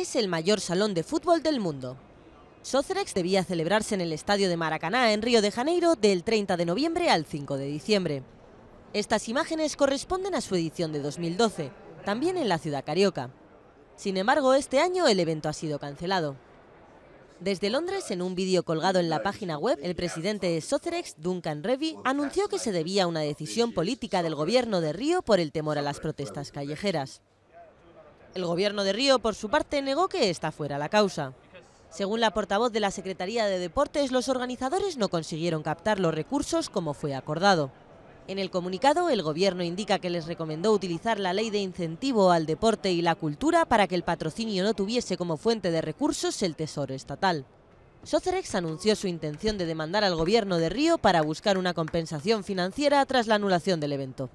es el mayor salón de fútbol del mundo. Sócerex debía celebrarse en el estadio de Maracaná, en Río de Janeiro, del 30 de noviembre al 5 de diciembre. Estas imágenes corresponden a su edición de 2012, también en la ciudad carioca. Sin embargo, este año el evento ha sido cancelado. Desde Londres, en un vídeo colgado en la página web, el presidente de Sócerex, Duncan Revy, anunció que se debía a una decisión política del gobierno de Río por el temor a las protestas callejeras. El gobierno de Río, por su parte, negó que esta fuera la causa. Según la portavoz de la Secretaría de Deportes, los organizadores no consiguieron captar los recursos como fue acordado. En el comunicado, el Gobierno indica que les recomendó utilizar la ley de incentivo al deporte y la cultura para que el patrocinio no tuviese como fuente de recursos el Tesoro Estatal. Socerex anunció su intención de demandar al Gobierno de Río para buscar una compensación financiera tras la anulación del evento.